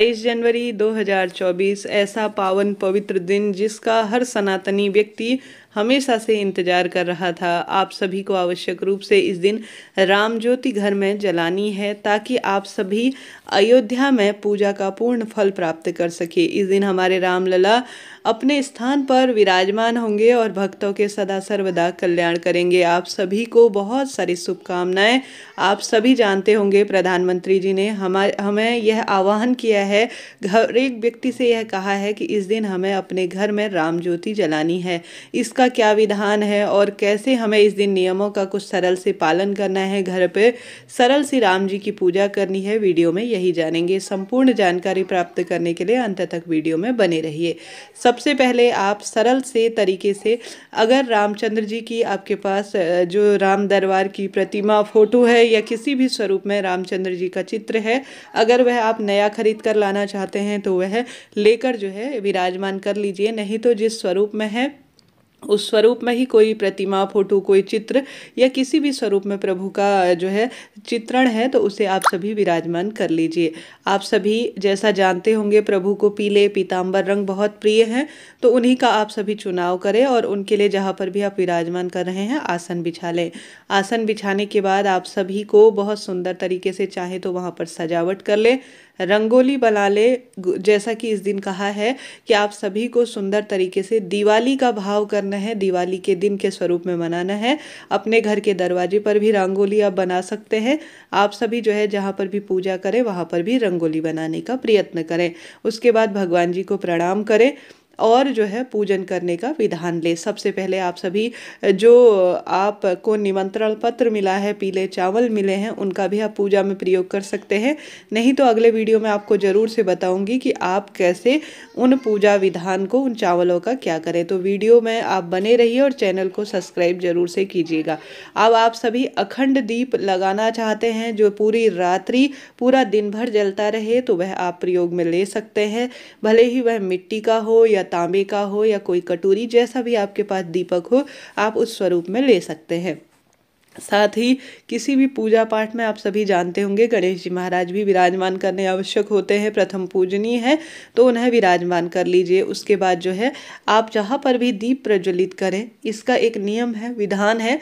तेईस जनवरी 2024 ऐसा पावन पवित्र दिन जिसका हर सनातनी व्यक्ति हमेशा से इंतजार कर रहा था आप सभी को आवश्यक रूप से इस दिन राम ज्योति घर में जलानी है ताकि आप सभी अयोध्या में पूजा का पूर्ण फल प्राप्त कर सके इस दिन हमारे रामलला अपने स्थान पर विराजमान होंगे और भक्तों के सदा सर्वदा कल्याण करेंगे आप सभी को बहुत सारी शुभकामनाएं आप सभी जानते होंगे प्रधानमंत्री जी ने हमारे हमें यह आह्वान किया है घर एक व्यक्ति से यह कहा है कि इस दिन हमें अपने घर में राम ज्योति जलानी है इसका का क्या विधान है और कैसे हमें इस दिन नियमों का कुछ सरल से पालन करना है घर पे सरल सी राम जी की पूजा करनी है वीडियो में यही जानेंगे संपूर्ण जानकारी प्राप्त करने के लिए अंत तक वीडियो में बने रहिए सबसे पहले आप सरल से तरीके से अगर रामचंद्र जी की आपके पास जो राम दरबार की प्रतिमा फ़ोटो है या किसी भी स्वरूप में रामचंद्र जी का चित्र है अगर वह आप नया खरीद कर लाना चाहते हैं तो वह लेकर जो है विराजमान कर लीजिए नहीं तो जिस स्वरूप में है उस स्वरूप में ही कोई प्रतिमा फोटो कोई चित्र या किसी भी स्वरूप में प्रभु का जो है चित्रण है तो उसे आप सभी विराजमान कर लीजिए आप सभी जैसा जानते होंगे प्रभु को पीले पीताम्बर रंग बहुत प्रिय हैं तो उन्हीं का आप सभी चुनाव करें और उनके लिए जहाँ पर भी आप विराजमान कर रहे हैं आसन बिछा लें आसन बिछाने के बाद आप सभी को बहुत सुंदर तरीके से चाहें तो वहाँ पर सजावट कर लें रंगोली बना ले जैसा कि इस दिन कहा है कि आप सभी को सुंदर तरीके से दिवाली का भाव करना है दिवाली के दिन के स्वरूप में मनाना है अपने घर के दरवाजे पर भी रंगोली आप बना सकते हैं आप सभी जो है जहाँ पर भी पूजा करें वहाँ पर भी रंगोली बनाने का प्रयत्न करें उसके बाद भगवान जी को प्रणाम करें और जो है पूजन करने का विधान ले सबसे पहले आप सभी जो आपको निमंत्रण पत्र मिला है पीले चावल मिले हैं उनका भी आप पूजा में प्रयोग कर सकते हैं नहीं तो अगले वीडियो में आपको ज़रूर से बताऊंगी कि आप कैसे उन पूजा विधान को उन चावलों का क्या करें तो वीडियो में आप बने रहिए और चैनल को सब्सक्राइब ज़रूर से कीजिएगा अब आप सभी अखंड दीप लगाना चाहते हैं जो पूरी रात्रि पूरा दिन भर जलता रहे तो वह आप प्रयोग में ले सकते हैं भले ही वह मिट्टी का हो या तांबे का हो या कोई कटोरी जैसा भी आपके पास दीपक हो आप उस स्वरूप में ले सकते हैं साथ ही किसी भी पूजा पाठ में आप सभी जानते होंगे गणेश जी महाराज भी विराजमान करने आवश्यक होते हैं प्रथम पूजनीय है तो उन्हें विराजमान कर लीजिए उसके बाद जो है आप जहाँ पर भी दीप प्रज्वलित करें इसका एक नियम है विधान है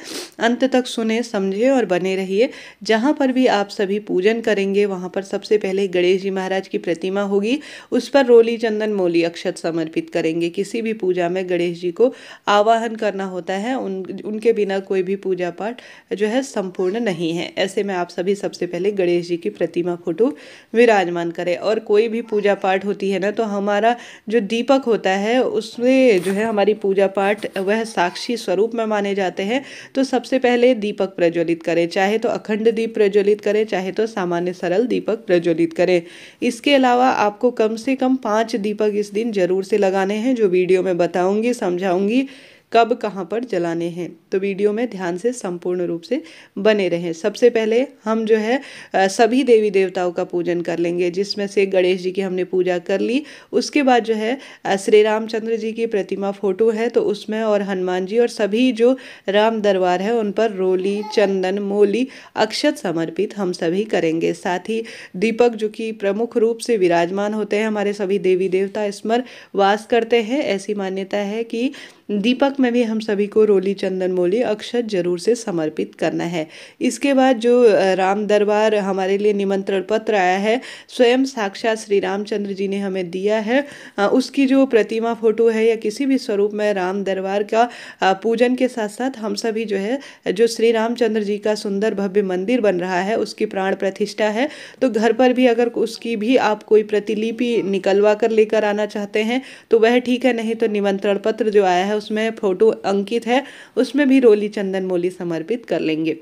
अंत तक सुने समझे और बने रहिए जहाँ पर भी आप सभी पूजन करेंगे वहाँ पर सबसे पहले गणेश जी महाराज की प्रतिमा होगी उस पर रोली चंदन मोली अक्षत समर्पित करेंगे किसी भी पूजा में गणेश जी को आवाहन करना होता है उन उनके बिना कोई भी पूजा पाठ जो है संपूर्ण नहीं है ऐसे में आप सभी सबसे पहले गणेश जी की प्रतिमा फोटो विराजमान करें और कोई भी पूजा पाठ होती है ना तो हमारा जो दीपक होता है उसमें जो है हमारी पूजा पाठ वह साक्षी स्वरूप में माने जाते हैं तो सबसे पहले दीपक प्रज्वलित करें चाहे तो अखंड दीप प्रज्वलित करें चाहे तो सामान्य सरल दीपक प्रज्वलित करें इसके अलावा आपको कम से कम पाँच दीपक इस दिन जरूर से लगाने हैं जो वीडियो में बताऊँगी समझाऊंगी कब कहाँ पर जलाने हैं तो वीडियो में ध्यान से संपूर्ण रूप से बने रहें सबसे पहले हम जो है सभी देवी देवताओं का पूजन कर लेंगे जिसमें से गणेश जी की हमने पूजा कर ली उसके बाद जो है श्री रामचंद्र जी की प्रतिमा फोटो है तो उसमें और हनुमान जी और सभी जो राम दरबार है उन पर रोली चंदन मोली अक्षत समर्पित हम सभी करेंगे साथ ही दीपक जो कि प्रमुख रूप से विराजमान होते हैं हमारे सभी देवी देवता स्मर वास करते हैं ऐसी मान्यता है कि दीपक में भी हम सभी को रोली चंदन मोली अक्षत जरूर से समर्पित करना है इसके बाद जो राम दरबार हमारे लिए निमंत्रण पत्र आया है स्वयं साक्षात श्री रामचंद्र जी ने हमें दिया है उसकी जो प्रतिमा फोटो है या किसी भी स्वरूप में राम दरबार का पूजन के साथ साथ हम सभी जो है जो श्री रामचंद्र जी का सुंदर भव्य मंदिर बन रहा है उसकी प्राण प्रतिष्ठा है तो घर पर भी अगर उसकी भी आप कोई प्रतिलिपि निकलवा कर लेकर आना चाहते हैं तो वह ठीक है नहीं तो निमंत्रण पत्र जो आया है उसमें फ़ोटो अंकित है उसमें भी रोली चंदन मोली समर्पित कर लेंगे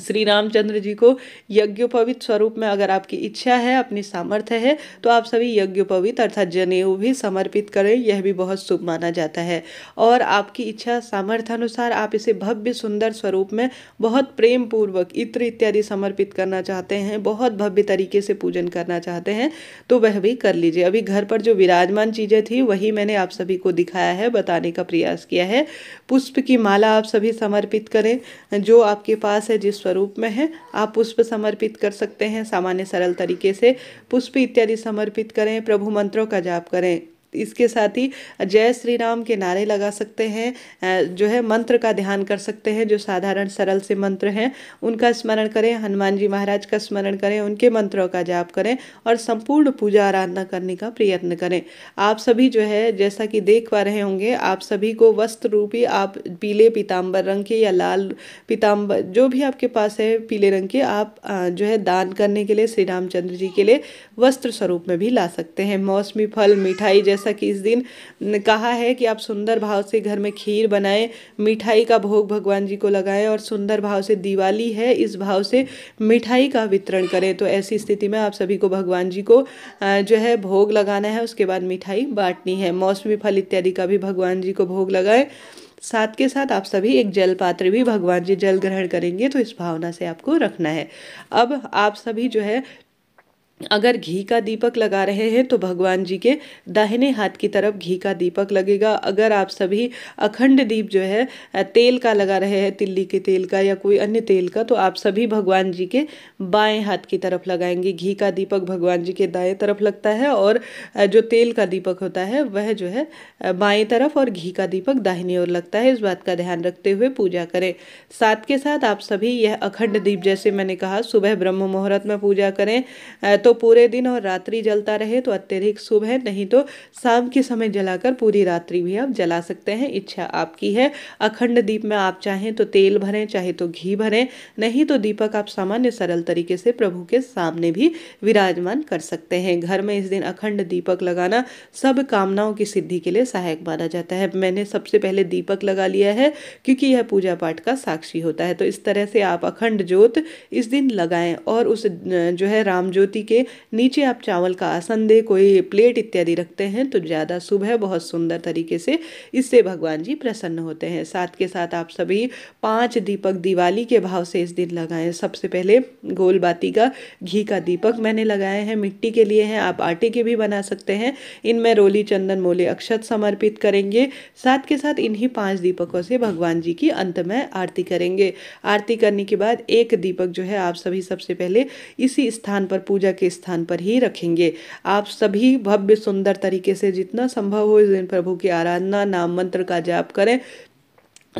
श्री रामचंद्र जी को यज्ञोपवित स्वरूप में अगर आपकी इच्छा है अपनी सामर्थ्य है तो आप सभी यज्ञोपवित अर्थात जनेऊ भी समर्पित करें यह भी बहुत शुभ माना जाता है और आपकी इच्छा सामर्थ्य अनुसार आप इसे भव्य सुंदर स्वरूप में बहुत प्रेम पूर्वक इत्र इत्यादि समर्पित करना चाहते हैं बहुत भव्य तरीके से पूजन करना चाहते हैं तो वह भी कर लीजिए अभी घर पर जो विराजमान चीज़ें थी वही मैंने आप सभी को दिखाया है बताने का प्रयास किया है पुष्प की माला आप सभी समर्पित करें जो आपके पास है जिस जिस स्वरूप में है आप पुष्प समर्पित कर सकते हैं सामान्य सरल तरीके से पुष्प इत्यादि समर्पित करें प्रभु मंत्रों का जाप करें इसके साथ ही जय श्री राम के नारे लगा सकते हैं जो है मंत्र का ध्यान कर सकते हैं जो साधारण सरल से मंत्र हैं उनका स्मरण करें हनुमान जी महाराज का स्मरण करें उनके मंत्रों का जाप करें और संपूर्ण पूजा आराधना करने का प्रयत्न करें आप सभी जो है जैसा कि देख पा रहे होंगे आप सभी को वस्त्र रूपी आप पीले पीताम्बर रंग के या लाल पीताम्बर जो भी आपके पास है पीले रंग के आप जो है दान करने के लिए श्री रामचंद्र जी के लिए वस्त्र स्वरूप में भी ला सकते हैं मौसमी फल मिठाई जैसे जैसा कि इस दिन कहा है कि आप सुंदर भाव से घर में खीर बनाएं मिठाई का भोग भगवान जी को लगाएं और सुंदर भाव से दिवाली है इस भाव से मिठाई का वितरण करें तो ऐसी स्थिति में आप सभी को भगवान जी को जो है भोग लगाना है उसके बाद मिठाई बांटनी है मौसमी फल इत्यादि का भी भगवान जी को भोग लगाएं साथ के साथ आप सभी एक जल पात्र भी भगवान जी जल ग्रहण करेंगे तो इस भावना से आपको रखना है अब आप सभी जो है अगर घी का दीपक लगा रहे हैं तो भगवान जी के दाहिने हाथ की तरफ घी का दीपक लगेगा अगर आप सभी अखंड दीप जो है तेल का लगा रहे हैं तिल्ली के तेल का या कोई अन्य तेल का तो आप सभी भगवान जी के बाएं हाथ की तरफ लगाएंगे घी का दीपक भगवान जी के दाएं तरफ लगता है और जो तेल का दीपक होता है वह जो है बाएँ तरफ और घी का दीपक दाहिनी ओर लगता है इस बात का ध्यान रखते हुए पूजा करें साथ के साथ आप सभी यह अखंड दीप जैसे मैंने कहा सुबह ब्रह्म मुहूर्त में पूजा करें तो पूरे दिन और रात्रि जलता रहे तो अत्यधिक शुभ है नहीं तो शाम के समय जलाकर पूरी रात्रि भी आप जला सकते हैं इच्छा आपकी है अखंड दीप में आप चाहें तो तेल भरें चाहे तो घी भरें नहीं तो दीपक आप सामान्य सरल तरीके से प्रभु के सामने भी विराजमान कर सकते हैं घर में इस दिन अखंड दीपक लगाना सब कामनाओं की सिद्धि के लिए सहायक माना जाता है मैंने सबसे पहले दीपक लगा लिया है क्योंकि यह पूजा पाठ का साक्षी होता है तो इस तरह से आप अखंड ज्योत इस दिन लगाएं और उस जो है राम ज्योति के नीचे आप चावल का आसन दे कोई प्लेट इत्यादि रखते हैं तो ज़्यादा सुबह बहुत सुंदर तरीके से इससे भगवान जी प्रसन्न होते हैं साथ के साथ आप सभी पांच दीपक दिवाली के भाव से इस दिन लगाएं सबसे पहले गोल बाती का घी का दीपक मैंने लगाए हैं मिट्टी के लिए हैं आप आटे के भी बना सकते हैं इनमें रोली चंदन मोले अक्षत समर्पित करेंगे साथ के साथ इन्हीं पांच दीपकों से भगवान जी की अंत में आरती करेंगे आरती करने के बाद एक दीपक जो है आप सभी सबसे पहले इसी स्थान पर पूजा के स्थान पर ही रखेंगे आप सभी भव्य सुंदर तरीके से जितना संभव हो इस दिन प्रभु की आराधना नाम मंत्र का जाप करें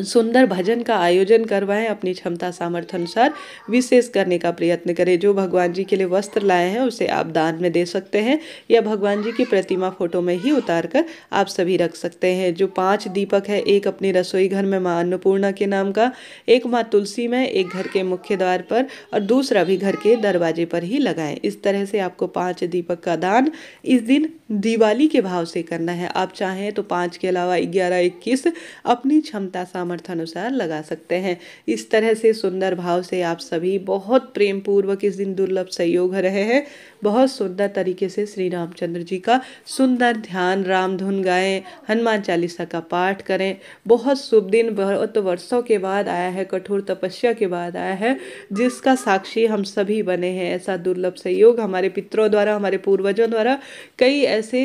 सुंदर भजन का आयोजन करवाएं अपनी क्षमता सामर्थ्य अनुसार विशेष करने का प्रयत्न करें जो भगवान जी के लिए वस्त्र लाए हैं उसे आप दान में दे सकते हैं या भगवान जी की प्रतिमा फोटो में ही उतार कर आप सभी रख सकते हैं जो पांच दीपक है एक अपनी रसोई घर में माँ अन्नपूर्णा के नाम का एक माँ तुलसी में एक घर के मुख्य द्वार पर और दूसरा भी घर के दरवाजे पर ही लगाएं इस तरह से आपको पाँच दीपक का दान इस दिन दिवाली के भाव से करना है आप चाहें तो पाँच के अलावा ग्यारह इक्कीस अपनी क्षमता अनुसार लगा सकते हैं इस तरह से सुंदर भाव से आप सभी बहुत प्रेम पूर्वक इस दिन दुर्लभ सहयोग रहे हैं बहुत सुंदर तरीके से श्री रामचंद्र जी का सुंदर ध्यान रामधुन गाएं हनुमान चालीसा का पाठ करें बहुत शुभ दिन बहुत वर्षों के बाद आया है कठोर तपस्या के बाद आया है जिसका साक्षी हम सभी बने हैं ऐसा दुर्लभ सहयोग हमारे पितरों द्वारा हमारे पूर्वजों द्वारा कई ऐसे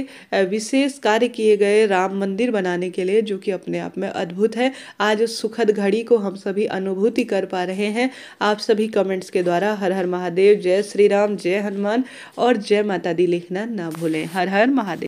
विशेष कार्य किए गए राम मंदिर बनाने के लिए जो कि अपने आप में अद्भुत है आज उस सुखद घड़ी को हम सभी अनुभूति कर पा रहे हैं आप सभी कमेंट्स के द्वारा हर हर महादेव जय श्री राम जय हनुमान और जय माता दी लिखना ना भूलें हर हर महादेव